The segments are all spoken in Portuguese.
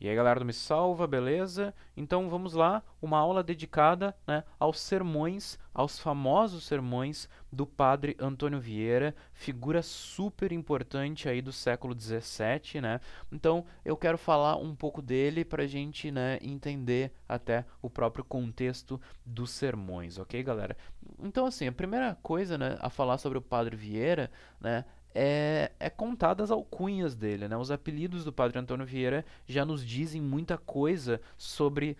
E aí, galera do Me Salva, beleza? Então vamos lá, uma aula dedicada né, aos sermões, aos famosos sermões do padre Antônio Vieira, figura super importante aí do século XVII, né? Então eu quero falar um pouco dele para a gente né, entender até o próprio contexto dos sermões, ok, galera? Então assim, a primeira coisa né, a falar sobre o padre Vieira, né, é, é as alcunhas dele, né? Os apelidos do Padre Antônio Vieira já nos dizem muita coisa sobre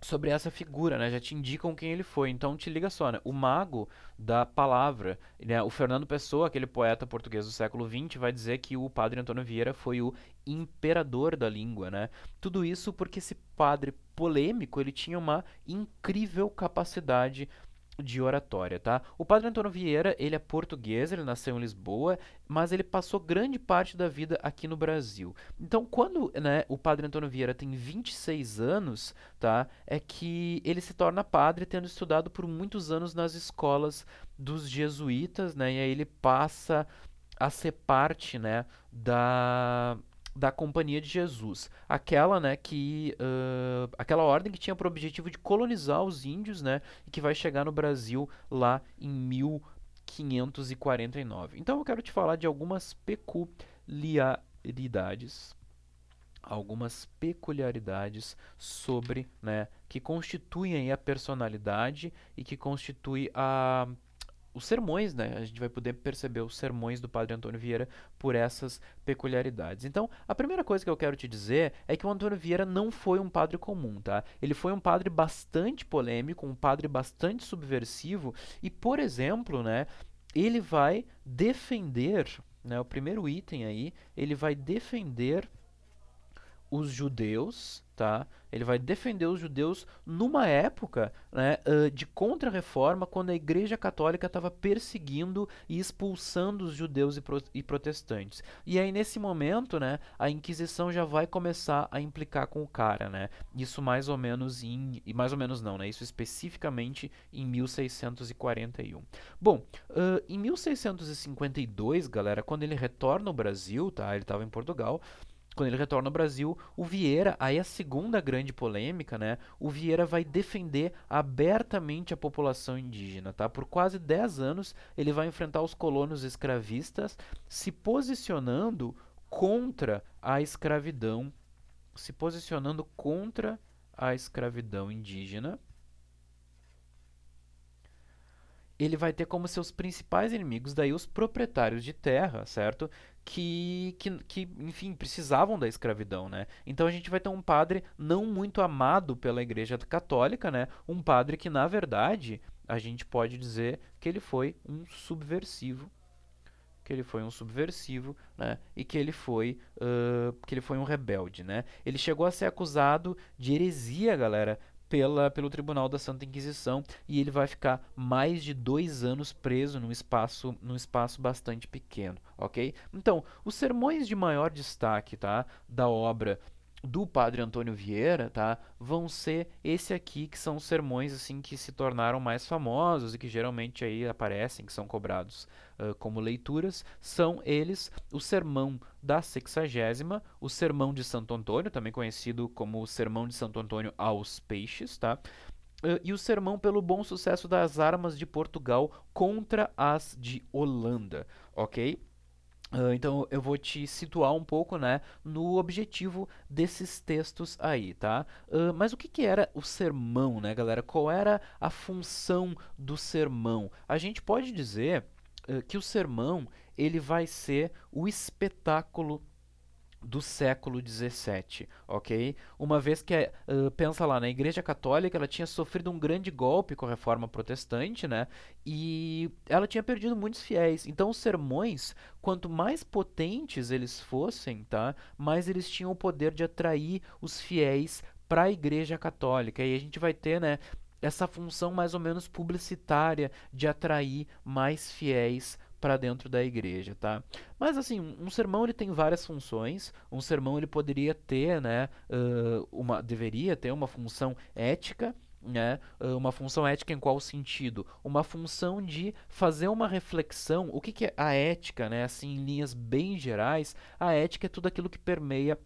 sobre essa figura, né? Já te indicam quem ele foi. Então te liga só, né? O mago da palavra, né? O Fernando Pessoa, aquele poeta português do século XX, vai dizer que o padre Antônio Vieira foi o imperador da língua, né? Tudo isso porque esse padre polêmico, ele tinha uma incrível capacidade de oratória, tá? O Padre Antônio Vieira, ele é português, ele nasceu em Lisboa, mas ele passou grande parte da vida aqui no Brasil. Então, quando, né, o Padre Antônio Vieira tem 26 anos, tá? É que ele se torna padre tendo estudado por muitos anos nas escolas dos jesuítas, né? E aí ele passa a ser parte, né, da da Companhia de Jesus, aquela, né, que uh, aquela ordem que tinha por objetivo de colonizar os índios, né, e que vai chegar no Brasil lá em 1549. Então eu quero te falar de algumas peculiaridades, algumas peculiaridades sobre, né, que constituem a personalidade e que constitui a os sermões, né? A gente vai poder perceber os sermões do Padre Antônio Vieira por essas peculiaridades. Então, a primeira coisa que eu quero te dizer é que o Antônio Vieira não foi um padre comum, tá? Ele foi um padre bastante polêmico, um padre bastante subversivo e, por exemplo, né, ele vai defender, né, o primeiro item aí, ele vai defender os judeus tá? Ele vai defender os judeus numa época né, de contra-reforma, quando a Igreja Católica estava perseguindo e expulsando os judeus e, pro e, protestantes. E aí, nesse momento, né, a Inquisição já vai começar a implicar com o cara, né? Isso mais ou menos em... E mais ou menos não, né? Isso especificamente em 1641. Bom, uh, em 1652, galera, quando ele retorna ao Brasil, tá? Ele estava em Portugal quando ele retorna ao Brasil, o Vieira, aí é a segunda grande polêmica, né? O Vieira vai defender abertamente a população indígena, tá? Por quase 10 anos ele vai enfrentar os colonos escravistas, se posicionando contra a escravidão, se posicionando contra a escravidão indígena. Ele vai ter como seus principais inimigos daí os proprietários de terra, certo? que, que, que, enfim, precisavam da escravidão, né? Então a gente vai ter um padre não muito amado pela Igreja Católica, né? Um padre que, na verdade, a gente pode dizer que ele foi um subversivo, que ele foi um subversivo, né? E que ele foi, uh, que ele foi um rebelde, né? Ele chegou a ser acusado de heresia, galera, pela, pelo Tribunal da Santa Inquisição e ele vai ficar mais de dois anos preso num espaço, num espaço bastante pequeno, ok? Então, os sermões de maior destaque tá, da obra do Padre Antônio Vieira, tá? Vão ser esse aqui que são os sermões assim que se tornaram mais famosos e que geralmente aí aparecem, que são cobrados uh, como leituras, são eles o sermão da sexagésima, o sermão de Santo Antônio, também conhecido como o sermão de Santo Antônio aos peixes, tá? Uh, e o sermão pelo bom sucesso das armas de Portugal contra as de Holanda, ok? Ah, então eu vou te situar um pouco né, no objetivo desses textos aí, tá? Uh, mas o que, que era o sermão, né, galera? Qual era a função do sermão? A gente pode dizer uh, que o sermão ele vai ser o espetáculo do século XVII, ok? Uma vez que, uh, pensa lá, na Igreja Católica ela tinha sofrido um grande golpe com a Reforma Protestante, né? E ela tinha perdido muitos fiéis. Então os sermões, quanto mais potentes eles fossem, tá? Mais eles tinham o poder de atrair os fiéis para a Igreja Católica. E a gente vai ter, né? Essa função mais ou menos publicitária de atrair mais fiéis para dentro da igreja, tá? Mas assim, um sermão ele tem várias funções. Um sermão ele poderia ter, né, uh, uma deveria ter uma função ética, né? Uma função ética em qual sentido? Uma função de fazer uma reflexão. O que, que é a ética, né? Assim, em linhas bem gerais, a ética é tudo aquilo que permeia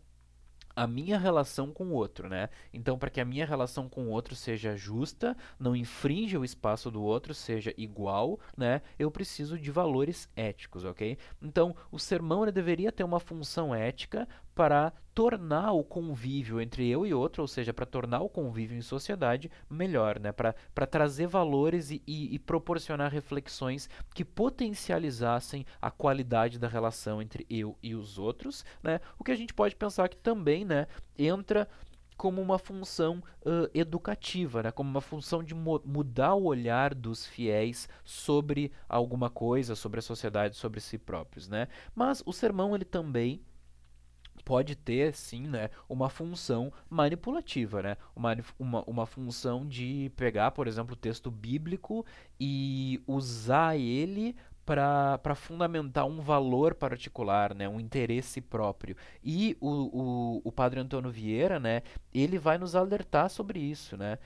a minha relação com o outro, né? Então, para que a minha relação com o outro seja justa, não infrinja o espaço do outro, seja igual, né? Eu preciso de valores éticos, ok? Então, o sermão deveria ter uma função ética para tornar o convívio entre eu e outro, ou seja, para tornar o convívio em sociedade melhor, né? para trazer valores e, e, e, proporcionar reflexões que potencializassem a qualidade da relação entre eu e os outros, né? o que a gente pode pensar que também né, entra como uma função uh, educativa, né? como uma função de mudar o olhar dos fiéis sobre alguma coisa, sobre a sociedade, sobre si próprios. Né? Mas o sermão ele também pode ter sim né, uma função manipulativa, né? uma, uma, uma função de pegar, por exemplo, o texto bíblico e usar ele para fundamentar um valor particular, né, um interesse próprio. E o, o, o padre Antônio Vieira, né, ele vai nos alertar sobre isso, né?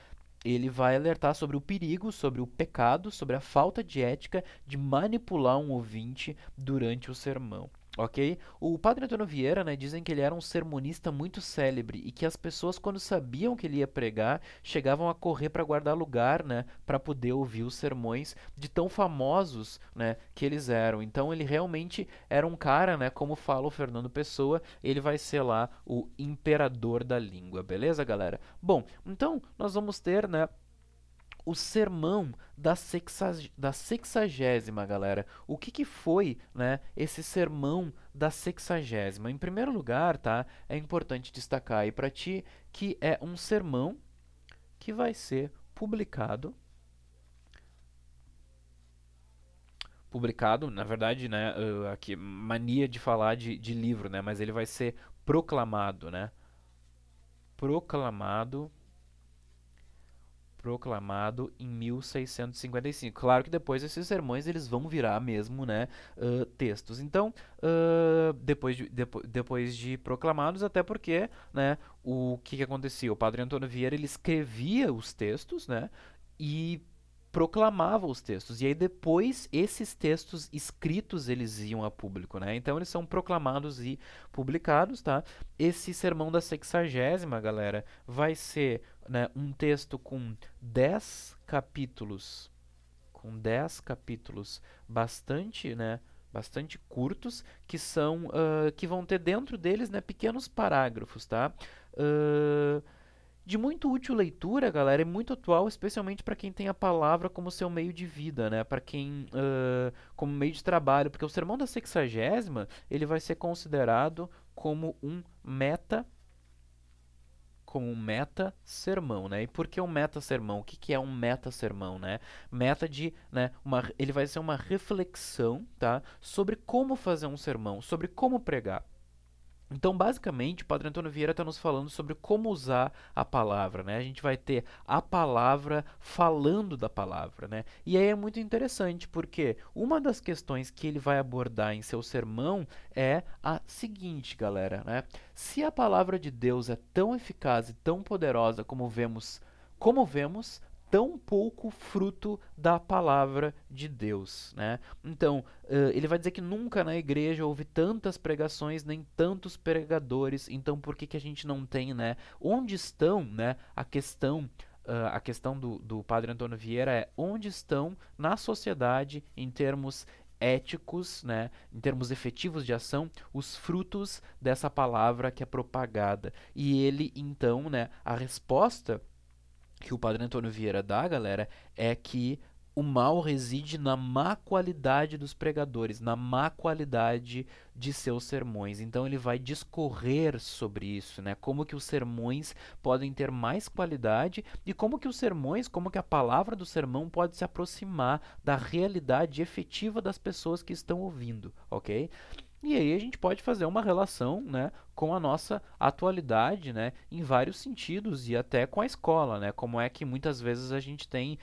ele vai alertar sobre o perigo, sobre o pecado, sobre a falta de ética de manipular um ouvinte durante o sermão. Ok? O padre Antônio Vieira, né, dizem que ele era um sermonista muito célebre e que as pessoas, quando sabiam que ele ia pregar, chegavam a correr para guardar lugar, né, para poder ouvir os sermões de tão famosos, né, que eles eram. Então ele realmente era um cara, né, como fala o Fernando Pessoa, ele vai ser lá o imperador da língua, beleza, galera? Bom, então nós vamos ter, né, o sermão da, sexa da sexagésima, galera. O que, que foi né, esse sermão da sexagésima? Em primeiro lugar, tá, é importante destacar aí para ti que é um sermão que vai ser publicado publicado, na verdade, né, aqui mania de falar de, de livro, né, mas ele vai ser proclamado, né, proclamado proclamado em 1655. Claro que depois esses sermões eles vão virar mesmo, né, uh, textos. Então, uh, depois, de, depo depois de proclamados, até porque, né, o que, que acontecia? O padre Antônio Vieira ele escrevia os textos, né, e proclamava os textos e aí depois esses textos escritos eles iam a público, né? Então eles são proclamados e publicados, tá? Esse sermão da sexagésima, galera, vai ser né, um texto com 10 capítulos, com 10 capítulos bastante, né, bastante curtos, que são uh, que vão ter dentro deles né, pequenos parágrafos, tá? Uh, de muito útil leitura, galera, é muito atual, especialmente para quem tem a palavra como seu meio de vida, né? Para quem uh, como meio de trabalho, porque o sermão da sexagésima ele vai ser considerado como um meta como um meta-sermão, né? E por que um meta-sermão? O que, que é um meta-sermão, né? Meta de, né, uma, ele vai ser uma reflexão, tá? Sobre como fazer um sermão, sobre como pregar. Então, basicamente, o Padre Antônio Vieira está nos falando sobre como usar a palavra, né? A gente vai ter a palavra falando da palavra, né? E aí é muito interessante, porque uma das questões que ele vai abordar em seu sermão é a seguinte, galera, né? Se a palavra de Deus é tão eficaz e tão poderosa como vemos, como vemos, tão pouco fruto da palavra de Deus. Né? Então, uh, ele vai dizer que nunca na igreja houve tantas pregações, nem tantos pregadores, então por que, que a gente não tem, né? Onde estão né, a questão Uh, a questão do, do padre Antônio Vieira é onde estão na sociedade, em termos éticos, né, em termos efetivos de ação, os frutos dessa palavra que é propagada. E ele, então, né, a resposta que o padre Antônio Vieira dá, galera, é que o mal reside na má qualidade dos pregadores, na má qualidade de seus sermões. Então ele vai discorrer sobre isso, né? Como que os sermões podem ter mais qualidade e como que os sermões, como que a palavra do sermão pode se aproximar da realidade efetiva das pessoas que estão ouvindo, OK? E aí a gente pode fazer uma relação né, com a nossa atualidade né, em vários sentidos e até com a escola, né? Como é que muitas vezes a gente tem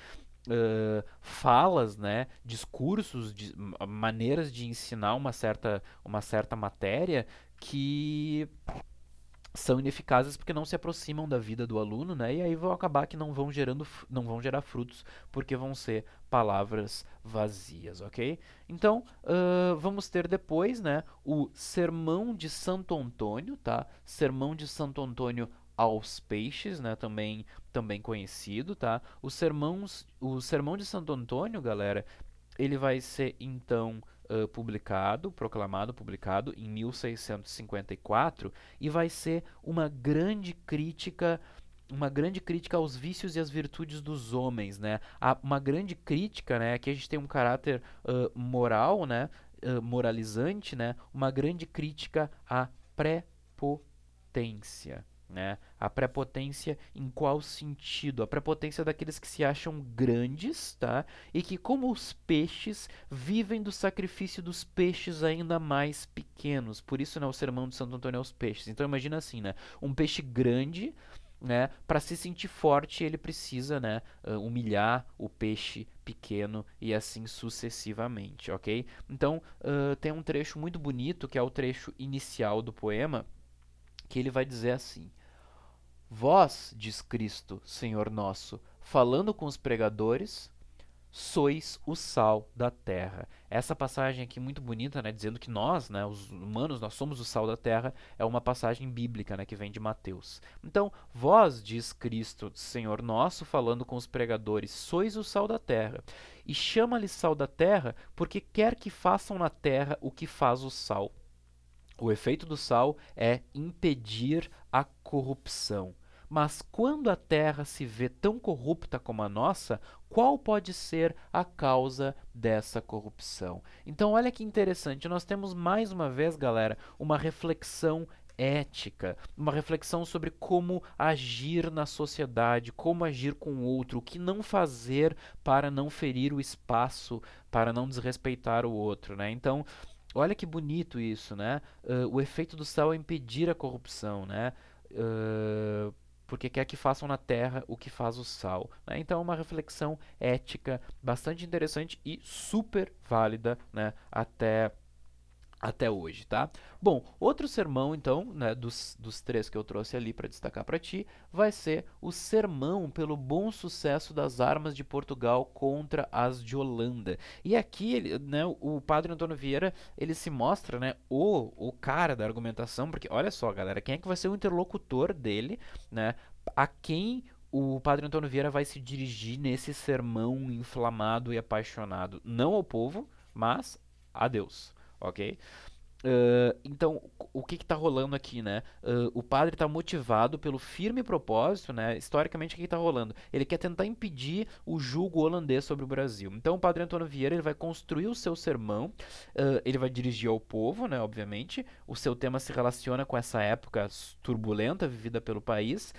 Uh, falas, né, discursos, de, maneiras de ensinar uma certa, uma certa matéria que são ineficazes porque não se aproximam da vida do aluno, né? E aí vão acabar que não vão gerando, não vão gerar frutos porque vão ser palavras vazias, ok? Então uh, vamos ter depois, né? O sermão de Santo Antônio, tá? Sermão de Santo Antônio aos peixes, né? Também também conhecido, tá? O sermão, o sermão de Santo Antônio, galera, ele vai ser então uh, publicado, proclamado, publicado em 1654 e vai ser uma grande crítica uma grande crítica aos vícios e às virtudes dos homens, né? uma grande crítica, né? Aqui a gente tem um caráter uh, moral, né? Uh, moralizante, né? Uma grande crítica à prepotência. Né? A prepotência em qual sentido? A prepotência daqueles que se acham grandes, tá? E que, como os peixes, vivem do sacrifício dos peixes ainda mais pequenos. Por isso, né, o sermão de Santo Antônio aos peixes. Então, imagina assim, né? Um peixe grande, né? Para se sentir forte, ele precisa, né? Ah, humilhar o peixe pequeno e assim sucessivamente, ok? Então, uh, tem um trecho muito bonito, que é o trecho inicial do poema, que ele vai dizer assim: Vós, diz Cristo, Senhor nosso, falando com os pregadores, sois o sal da terra. Essa passagem aqui muito bonita, né, dizendo que nós, né, os humanos, nós somos o sal da terra, é uma passagem bíblica, né, que vem de Mateus. Então, vós diz Cristo, Senhor nosso, falando com os pregadores, sois o sal da terra. E chama-lhe sal da terra, porque quer que façam na terra o que faz o sal. O efeito do sal é impedir a corrupção. Mas quando a terra se vê tão corrupta como a nossa, qual pode ser a causa dessa corrupção? Então, olha que interessante, nós temos mais uma vez, galera, uma reflexão ética, uma reflexão sobre como agir na sociedade, como agir com o outro, o que não fazer para não ferir o espaço, para não desrespeitar o outro, né? Então, olha que bonito isso, né? Uh, o efeito do sal é impedir a corrupção, né? Uh, porque quer que façam na terra o que faz o sal. Né? Então é uma reflexão ética bastante interessante e super válida né? até até hoje, tá? Bom, outro sermão, então, né, dos, dos três que eu trouxe ali para destacar para ti, vai ser o sermão pelo bom sucesso das armas de Portugal contra as de Holanda. E aqui, ele, né, o padre Antônio Vieira, ele se mostra, né, o, o cara da argumentação, porque olha só, galera, quem é que vai ser o interlocutor dele, né, a quem o padre Antônio Vieira vai se dirigir nesse sermão inflamado e apaixonado, não ao povo, mas a Deus ok? Uh, então, o que está rolando aqui, né? Uh, o padre está motivado pelo firme propósito, né? Historicamente, o que está rolando? Ele quer tentar impedir o julgo holandês sobre o Brasil. Então, o padre Antônio Vieira ele vai construir o seu sermão, uh, ele vai dirigir ao povo, né? Obviamente, o seu tema se relaciona com essa época turbulenta vivida pelo país.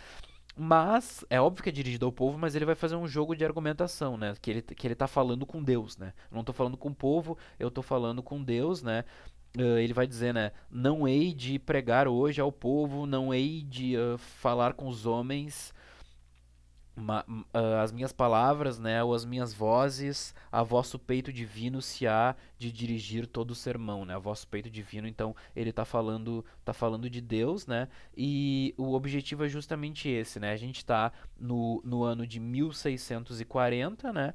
Mas, é óbvio que é dirigido ao povo, mas ele vai fazer um jogo de argumentação, né? Que ele, que ele tá falando com Deus, né? Eu não tô falando com o povo, eu tô falando com Deus, né? Uh, ele vai dizer, né? Não hei de pregar hoje ao povo, não hei de uh, falar com os homens, Ma, uh, as minhas palavras, né, ou as minhas vozes, a vosso peito divino se há de dirigir todo o sermão, né? A vosso peito divino, então ele está falando, tá falando de Deus, né? E o objetivo é justamente esse, né? A gente está no, no ano de 1640, né?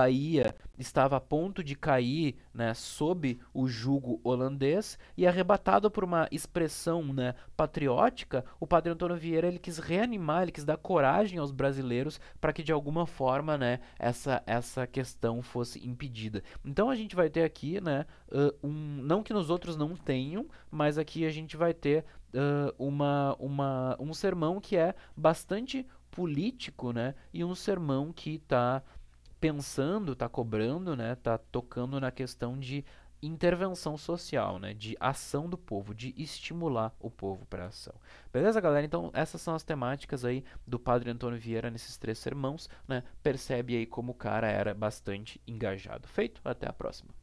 Bahia estava a ponto de cair né, sob o jugo holandês e arrebatado por uma expressão né, patriótica, o padre Antônio Vieira ele quis reanimar, ele quis dar coragem aos brasileiros para que de alguma forma né, essa, essa questão fosse impedida. Então a gente vai ter aqui, né, um, não que nos outros não tenham, mas aqui a gente vai ter uh, uma, uma, um sermão que é bastante político né, e um sermão que está pensando, está cobrando, né, está tocando na questão de intervenção social, né, de ação do povo, de estimular o povo para ação. Beleza, galera? Então, essas são as temáticas aí do Padre Antônio Vieira nesses três sermãos, né? Percebe aí como o cara era bastante engajado. Feito? Até a próxima.